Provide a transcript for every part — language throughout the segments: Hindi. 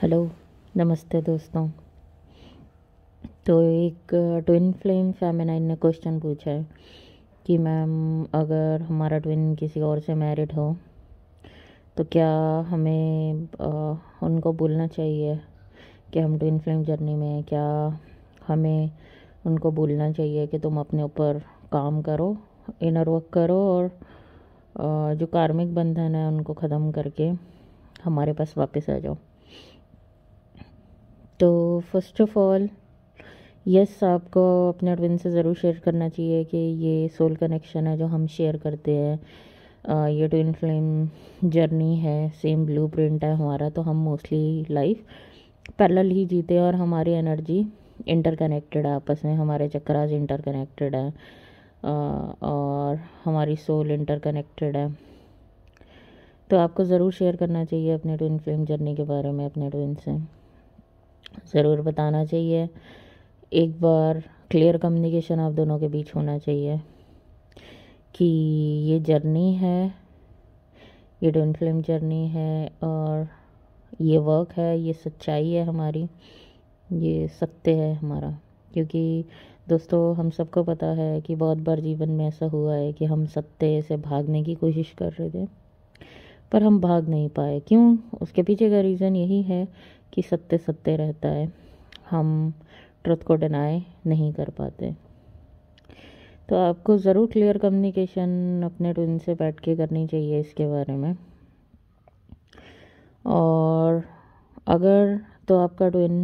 हेलो नमस्ते दोस्तों तो एक ट्विन फ्लेम फैमिनाइन ने क्वेश्चन पूछा है कि मैम अगर हमारा ट्विन किसी और से मैरिड हो तो क्या हमें आ, उनको बोलना चाहिए कि हम ट्विन फ्लेम जर्नी में हैं क्या हमें उनको बोलना चाहिए कि तुम अपने ऊपर काम करो इनर वर्क करो और आ, जो कार्मिक बंधन है उनको ख़त्म करके हमारे पास वापस आ जाओ तो फर्स्ट ऑफ ऑल यस आपको अपने अरविंद से ज़रूर शेयर करना चाहिए कि ये सोल कनेक्शन है जो हम शेयर करते हैं ये ये ट्विन फ्लेम जर्नी है सेम ब्लू प्रिंट है हमारा तो हम मोस्टली लाइफ पैरेलल ही जीते हैं और हमारी एनर्जी इंटरकनेक्टेड है आपस में हमारे चक्राज इंटरकनेक्टेड है और हमारी सोल इंटरकनेक्टेड है तो आपको ज़रूर शेयर करना चाहिए अपने ट्विन फ्लेम जर्नी के बारे में अपने ट्विन से ज़रूर बताना चाहिए एक बार क्लियर कम्युनिकेशन आप दोनों के बीच होना चाहिए कि ये जर्नी है ये डोन फिल्म जर्नी है और ये वर्क है ये सच्चाई है हमारी ये सत्य है हमारा क्योंकि दोस्तों हम सबको पता है कि बहुत बार जीवन में ऐसा हुआ है कि हम सत्य से भागने की कोशिश कर रहे थे पर हम भाग नहीं पाए क्यों उसके पीछे का रीज़न यही है कि सत्य सत्य रहता है हम ट्रुथ को डिनाई नहीं कर पाते तो आपको ज़रूर क्लियर कम्युनिकेशन अपने ट्विन से बैठ के करनी चाहिए इसके बारे में और अगर तो आपका ट्विन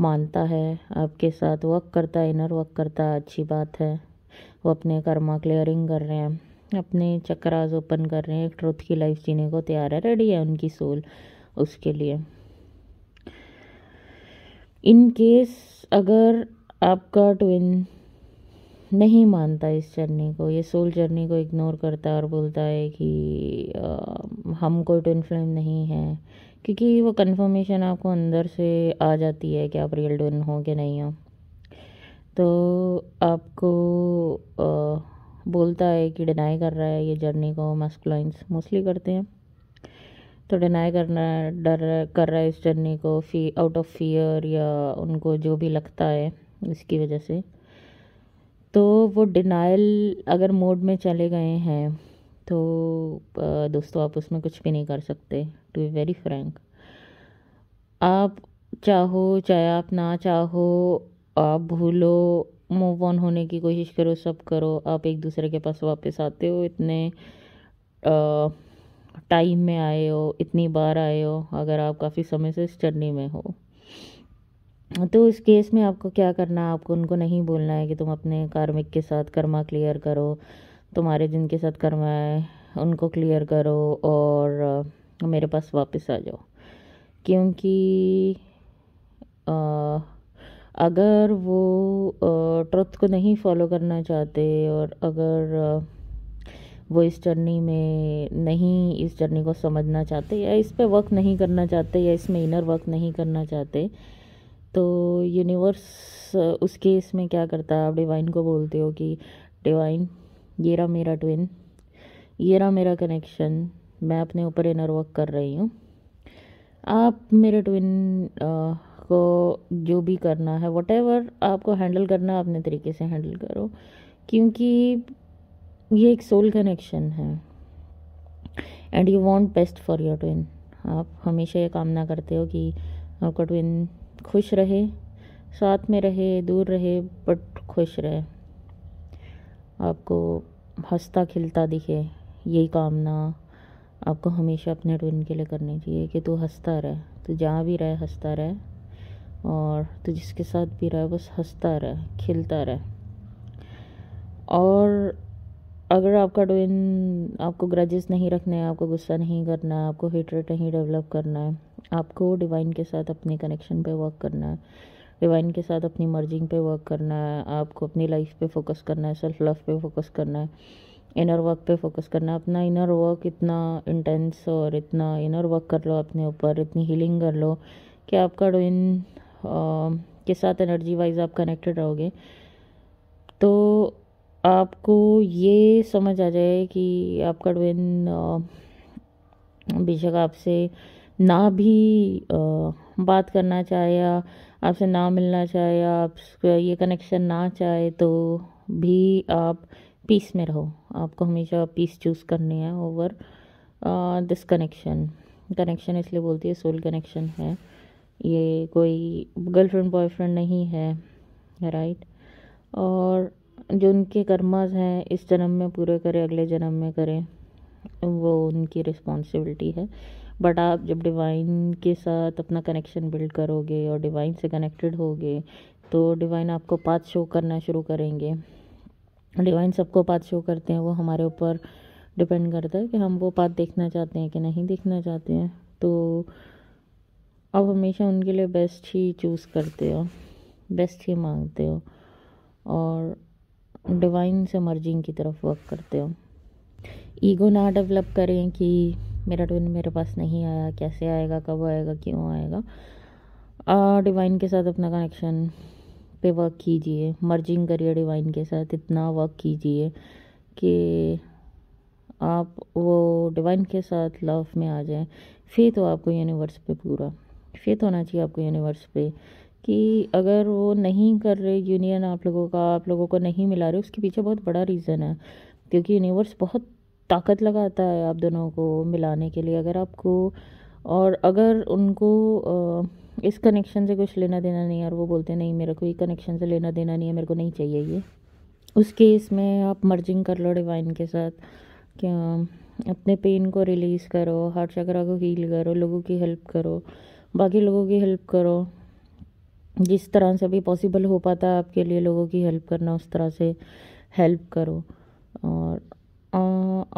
मानता है आपके साथ वर्क करता है इनर वर्क करता है अच्छी बात है वो अपने कर्मा क्लियरिंग कर रहे हैं अपने चक्राज़ ओपन कर रहे हैं एक ट्रुथ की लाइफ जीने को तैयार है रेडी है उनकी सोल उसके लिए इन केस अगर आपका ट्विन नहीं मानता इस जर्नी को ये सोल जर्नी को इग्नोर करता है और बोलता है कि आ, हम कोई ट्विन फ्लेम नहीं है क्योंकि वो कंफर्मेशन आपको अंदर से आ जाती है कि आप रियल ट्विन हो कि नहीं हो तो आपको आ, बोलता है कि डिनाई कर रहा है ये जर्नी को मस्कुलाइंस मोस्टली करते हैं तो डिनाई करना डर कर रहा है इस जर्नी को फी आउट ऑफ फियर या उनको जो भी लगता है इसकी वजह से तो वो डिनाइल अगर मोड में चले गए हैं तो दोस्तों आप उसमें कुछ भी नहीं कर सकते टू बी वेरी फ्रैंक आप चाहो चाहे आप ना चाहो आप भूलो मूव ऑन होने की कोशिश करो सब करो आप एक दूसरे के पास वापस आते हो इतने आ, टाइम में आए हो इतनी बार आए हो अगर आप काफ़ी समय से इस जर्नी में हो तो इस केस में आपको क्या करना है आपको उनको नहीं बोलना है कि तुम अपने कार्मिक के साथ कर्मा क्लियर करो तुम्हारे जिनके साथ कर्मा है उनको क्लियर करो और मेरे पास वापस आ जाओ क्योंकि आ, अगर वो ट्रुथ को नहीं फॉलो करना चाहते और अगर आ, वो इस जर्नी में नहीं इस जर्नी को समझना चाहते या इस पर वर्क नहीं करना चाहते या इसमें इनर वर्क नहीं करना चाहते तो यूनिवर्स उस केस में क्या करता है आप डिवाइन को बोलते हो कि डिवाइन ये रहा मेरा ट्विन ये रहा मेरा कनेक्शन मैं अपने ऊपर इनर वर्क कर रही हूँ आप मेरे ट्विन आ, को जो भी करना है वट आपको हैंडल करना अपने तरीके से हैंडल करो क्योंकि ये एक सोल कनेक्शन है and you want best for your twin आप हमेशा ये कामना करते हो कि आपका ट्विन खुश रहे साथ में रहे दूर रहे बट खुश रहे आपको हंसता खिलता दिखे यही कामना आपको हमेशा अपने ट्विन के लिए करनी चाहिए कि तू हंसता रहे तू जहाँ भी रहे हंसता रहे और तू जिसके साथ भी रहे बस हंसता रहे खिलता रहे और अगर आपका डोइन आपको ग्रजेस नहीं रखना है आपको गुस्सा नहीं करना है आपको हेटरेट नहीं डेवलप करना है आपको डिवाइन के साथ अपने कनेक्शन पे वर्क करना है डिवाइन के साथ अपनी मर्जिंग पे वर्क करना है आपको अपनी लाइफ पे फोकस करना है सेल्फ लव पे फोकस करना है इनर वर्क पे फोकस करना है अपना इनर वर्क इतना इंटेंस और इतना इनर वर्क कर लो अपने ऊपर इतनी हीलिंग कर लो कि आपका डोइन के साथ एनर्जी वाइज आप कनेक्टेड रहोगे तो आपको ये समझ आ जाए कि आपका ट्विन बेशक आपसे ना भी बात करना चाहे या आपसे ना मिलना चाहे या आप ये कनेक्शन ना चाहे तो भी आप पीस में रहो आपको हमेशा पीस चूज़ करनी है ओवर दिस कनेक्शन कनेक्शन इसलिए बोलती है सोल कनेक्शन है ये कोई गर्लफ्रेंड बॉयफ्रेंड नहीं है राइट और जो उनके कर्मज हैं इस जन्म में पूरे करें अगले जन्म में करें वो उनकी रिस्पॉन्सिबिलिटी है बट आप जब डिवाइन के साथ अपना कनेक्शन बिल्ड करोगे और डिवाइन से कनेक्टेड होगे तो डिवाइन आपको पाथ शो करना शुरू करेंगे डिवाइन सबको पाथ शो करते हैं वो हमारे ऊपर डिपेंड करता है कि हम वो पाथ देखना चाहते हैं कि नहीं देखना चाहते हैं तो आप हमेशा उनके लिए बेस्ट ही चूज़ करते हो बेस्ट ही मांगते हो और डिवाइन से मर्जिंग की तरफ वर्क करते हो ईगो ना डेवलप करें कि मेरा ट्विन मेरे पास नहीं आया कैसे आएगा कब आएगा क्यों आएगा डिवाइन के साथ अपना कनेक्शन पे वर्क कीजिए मर्जिंग करिए डिवाइन के साथ इतना वर्क कीजिए कि आप वो डिवाइन के साथ लव में आ जाए फिर तो आपको यूनिवर्स पे पूरा तो होना चाहिए आपको यूनिवर्स पे कि अगर वो नहीं कर रहे यूनियन आप लोगों का आप लोगों को नहीं मिला रहे उसके पीछे बहुत बड़ा रीज़न है क्योंकि यूनिवर्स बहुत ताकत लगाता है आप दोनों को मिलाने के लिए अगर आपको और अगर उनको इस कनेक्शन से कुछ लेना देना नहीं है और वो बोलते नहीं मेरे को ये कनेक्शन से लेना देना नहीं है मेरे को नहीं चाहिए ये उस केस में आप मर्जिंग कर लो डिवाइन के साथ क्या अपने पेन को रिलीज़ करो हार्ट चक्रा को हील करो लोगों की हेल्प करो बाकी लोगों की हेल्प करो जिस तरह से भी पॉसिबल हो पाता है आपके लिए लोगों की हेल्प करना उस तरह से हेल्प करो और आ,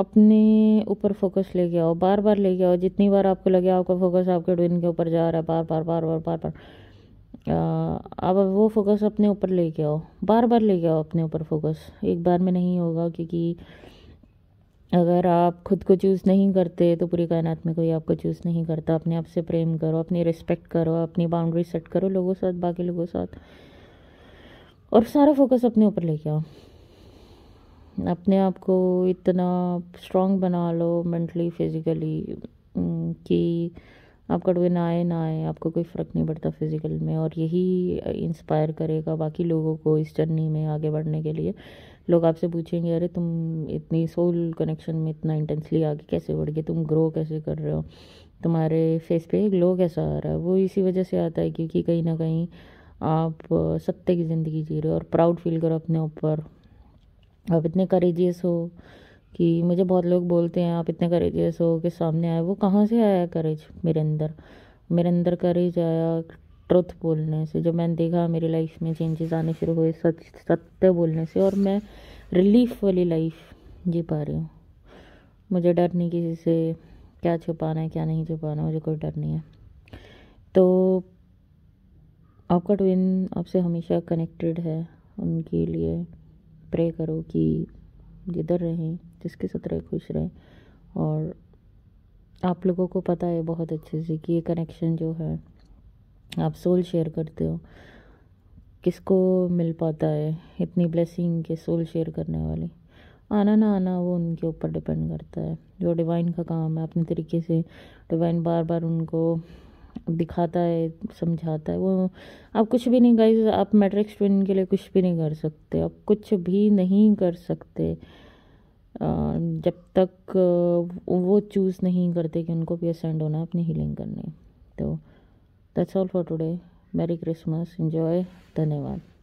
अपने ऊपर फोकस ले लेके आओ बार बार लेके आओ जितनी बार आपको लगे आपका फोकस आपके ट्विन के ऊपर जा रहा है बार बार बार बार बार बार अब वो फोकस अपने ऊपर लेके आओ बार बार लेके आओ अपने ऊपर फोकस एक बार में नहीं होगा क्योंकि अगर आप खुद को चूज़ नहीं करते तो पूरी कायनात में कोई आपको चूज़ नहीं करता अपने आप से प्रेम करो अपनी रिस्पेक्ट करो अपनी बाउंड्री सेट करो लोगों साथ बाकी लोगों साथ और सारा फोकस अपने ऊपर लेके आओ अपने आप को इतना स्ट्रांग बना लो मेंटली फिज़िकली कि आपका डोन आए ना आए आपको कोई फ़र्क नहीं पड़ता फिज़िकल में और यही इंस्पायर करेगा बाकी लोगों को इस जर्नी में आगे बढ़ने के लिए लोग आपसे पूछेंगे अरे तुम इतनी सोल कनेक्शन में इतना इंटेंसली आगे कैसे बढ़ गए तुम ग्रो कैसे कर रहे हो तुम्हारे फेस पे ग्लो कैसा आ रहा है वो इसी वजह से आता है क्योंकि कहीं ना कहीं आप सत्य की ज़िंदगी जी रहे हो और प्राउड फील करो अपने ऊपर आप इतने करेजियस हो कि मुझे बहुत लोग बोलते हैं आप इतने करेजियस हो कि सामने आए वो कहाँ से आया करेज मेरे अंदर मेरे अंदर करेज आया ट्रुथ बोलने से जो मैंने देखा मेरी लाइफ में चेंजेस आने शुरू हुए सच सत्य बोलने से और मैं रिलीफ वाली लाइफ जी पा रही हूँ मुझे डर नहीं किसी से क्या छुपाना है क्या नहीं छुपाना मुझे कोई डर नहीं है तो आपका ट्विन आपसे हमेशा कनेक्टेड है उनके लिए प्रे करो कि जिधर रहें जिसके साथ रहे खुश रहें और आप लोगों को पता है बहुत अच्छे से कि ये कनेक्शन जो है आप सोल शेयर करते हो किसको मिल पाता है इतनी ब्लेसिंग के सोल शेयर करने वाली आना ना आना वो उनके ऊपर डिपेंड करता है जो डिवाइन का काम है अपने तरीके से डिवाइन बार बार उनको दिखाता है समझाता है वो आप कुछ भी नहीं गाइज आप मैट्रिक्स ट्विन के लिए कुछ भी नहीं कर सकते आप कुछ भी नहीं कर सकते जब तक वो चूज़ नहीं करते कि उनको भी असेंड होना है अपनी हीलिंग करनी तो that's all for today merry christmas enjoy dhanyawad